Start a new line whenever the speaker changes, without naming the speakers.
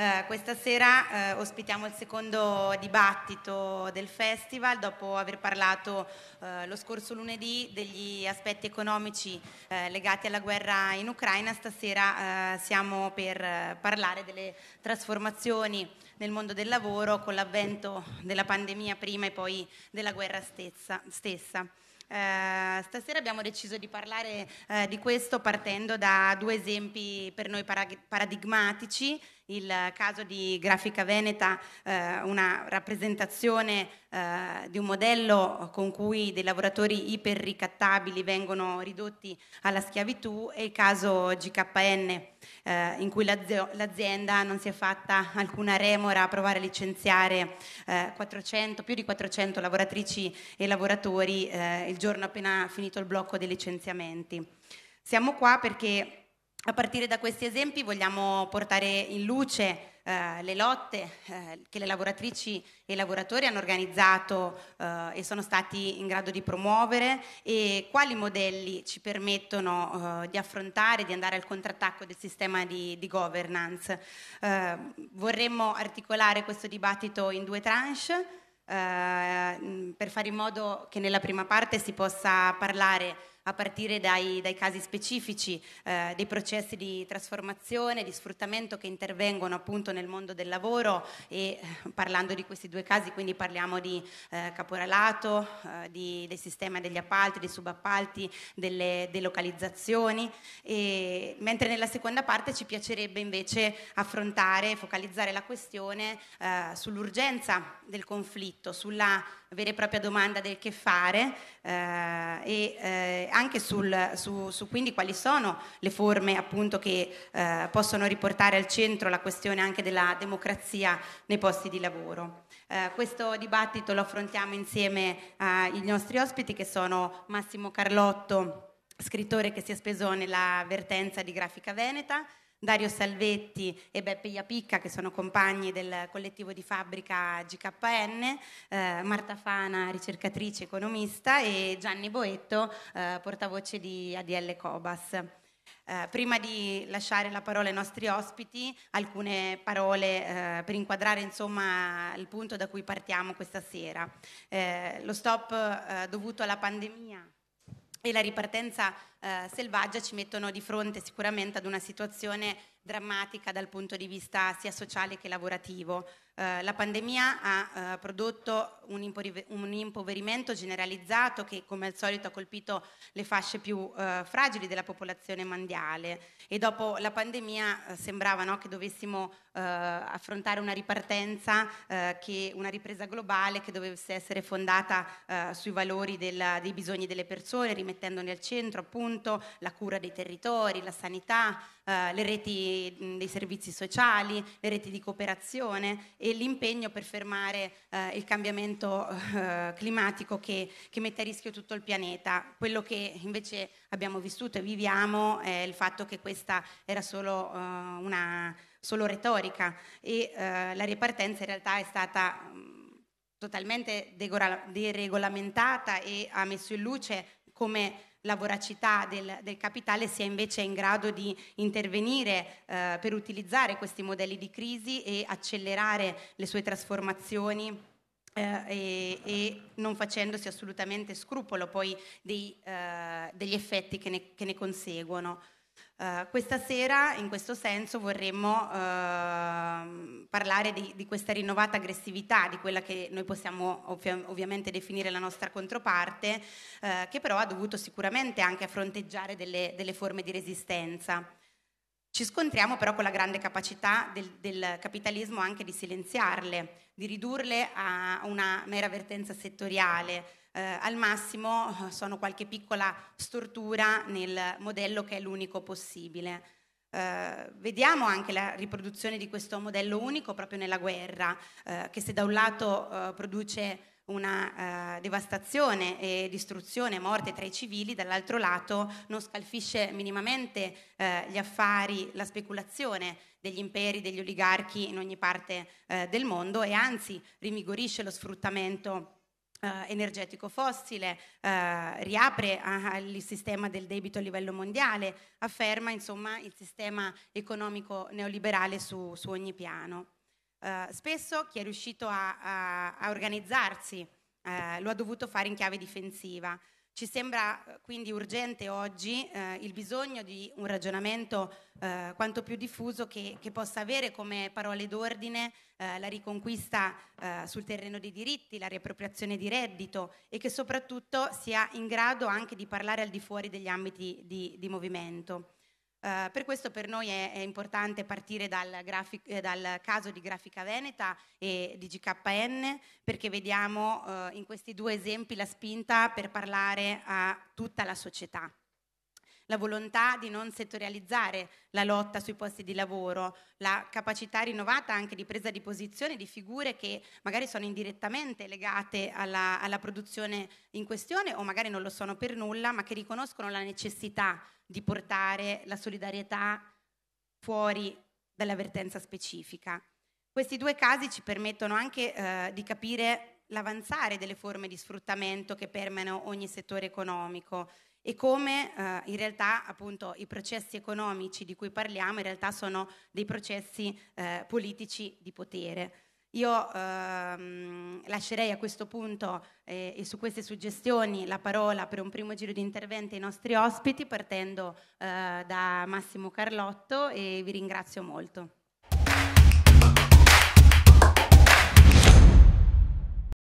Eh, questa sera eh, ospitiamo il secondo dibattito del festival dopo aver parlato eh, lo scorso lunedì degli aspetti economici eh, legati alla guerra in Ucraina. Stasera eh, siamo per parlare delle trasformazioni nel mondo del lavoro con l'avvento della pandemia prima e poi della guerra stessa. stessa. Eh, stasera abbiamo deciso di parlare eh, di questo partendo da due esempi per noi paradigmatici il caso di Grafica Veneta, eh, una rappresentazione eh, di un modello con cui dei lavoratori iperricattabili vengono ridotti alla schiavitù e il caso GKN, eh, in cui l'azienda non si è fatta alcuna remora a provare a licenziare 400, eh, più di 400 lavoratrici e lavoratori eh, il giorno appena finito il blocco dei licenziamenti. Siamo qua perché a partire da questi esempi vogliamo portare in luce eh, le lotte eh, che le lavoratrici e i lavoratori hanno organizzato eh, e sono stati in grado di promuovere e quali modelli ci permettono eh, di affrontare, di andare al contrattacco del sistema di, di governance. Eh, vorremmo articolare questo dibattito in due tranche eh, per fare in modo che nella prima parte si possa parlare a partire dai, dai casi specifici eh, dei processi di trasformazione, di sfruttamento che intervengono appunto nel mondo del lavoro e eh, parlando di questi due casi, quindi parliamo di eh, caporalato, eh, di, del sistema degli appalti, dei subappalti, delle delocalizzazioni, e, mentre nella seconda parte ci piacerebbe invece affrontare e focalizzare la questione eh, sull'urgenza del conflitto, sulla vera e propria domanda del che fare eh, e anche sul, su, su, quindi quali sono le forme appunto che eh, possono riportare al centro la questione anche della democrazia nei posti di lavoro. Eh, questo dibattito lo affrontiamo insieme ai eh, nostri ospiti che sono Massimo Carlotto, scrittore che si è speso nella vertenza di Grafica Veneta, Dario Salvetti e Beppe Iapicca, che sono compagni del collettivo di fabbrica GKN, eh, Marta Fana, ricercatrice economista, e Gianni Boetto, eh, portavoce di ADL Cobas. Eh, prima di lasciare la parola ai nostri ospiti, alcune parole eh, per inquadrare insomma, il punto da cui partiamo questa sera. Eh, lo stop eh, dovuto alla pandemia e la ripartenza eh, selvaggia ci mettono di fronte sicuramente ad una situazione drammatica dal punto di vista sia sociale che lavorativo. Eh, la pandemia ha eh, prodotto un, impori- un, impoverimento generalizzato che come al solito ha colpito le fasce più eh, fragili della popolazione mondiale e dopo la pandemia eh, sembrava no, che dovessimo eh, affrontare una ripartenza, che una ripresa globale che dovesse essere fondata sui valori del, dei bisogni delle persone, rimettendone al centro appunto appunto la cura dei territori, la sanità, eh, le reti dei servizi sociali, le reti di cooperazione e l'impegno per fermare eh, il cambiamento eh, climatico che, che, mette a rischio tutto il pianeta. Quello che invece abbiamo vissuto e viviamo è il fatto che questa era solo eh, una solo retorica e eh, la ripartenza in realtà è stata... totalmente deregolamentata e ha messo in luce come la voracità del, del, capitale sia invece in grado di intervenire eh, per utilizzare questi modelli di crisi e accelerare le sue trasformazioni. Eh, e, e, non facendosi assolutamente scrupolo poi dei, eh, degli effetti che ne, che ne conseguono. Eh, questa sera, in questo senso, vorremmo uh, parlare di, di, questa rinnovata aggressività, di quella che noi possiamo ovvi- ovviamente definire la nostra controparte, uh, che però ha dovuto sicuramente anche fronteggiare delle, delle forme di resistenza. Ci scontriamo però con la grande capacità del, del capitalismo anche di silenziarle, di ridurle a una mera vertenza settoriale, eh, al massimo eh, sono qualche piccola stortura nel modello che è l'unico possibile. Eh, vediamo anche la riproduzione di questo modello unico proprio nella guerra, eh, che se da un lato eh, produce una eh, devastazione e distruzione, morte tra i civili, dall'altro lato non scalfisce minimamente eh, gli affari, la speculazione degli imperi, degli oligarchi in ogni parte eh, del mondo e anzi rimigorisce lo sfruttamento. Eh, energetico fossile, eh, riapre il sistema del debito a livello mondiale, afferma insomma il sistema economico neoliberale su, su ogni piano. Eh, spesso chi è riuscito a, a, a organizzarsi eh, lo ha dovuto fare in chiave difensiva. Ci sembra eh, quindi urgente oggi eh, il bisogno di un ragionamento eh, quanto più diffuso che, che, possa avere come parole d'ordine eh, la riconquista eh, sul terreno dei diritti, la riappropriazione di reddito e che soprattutto sia in grado anche di parlare al di fuori degli ambiti di, di movimento. Uh, per questo per noi è, è importante partire dal, grafic, eh, dal, caso di Grafica Veneta e di GKN perché vediamo uh, in questi due esempi la spinta per parlare a tutta la società la volontà di non settorializzare la lotta sui posti di lavoro, la capacità rinnovata anche di presa di posizione di figure che magari sono indirettamente legate alla, alla produzione in questione o magari non lo sono per nulla, ma che riconoscono la necessità di portare la solidarietà fuori dall'avvertenza specifica. Questi due casi ci permettono anche eh, di capire l'avanzare delle forme di sfruttamento che permeano ogni settore economico e come eh, in realtà appunto i processi economici di cui parliamo in realtà sono dei processi eh, politici di potere. Io ehm, lascerei a questo punto eh, e su queste suggestioni la parola per un primo giro di intervento ai nostri ospiti partendo eh, da Massimo Carlotto e vi ringrazio molto.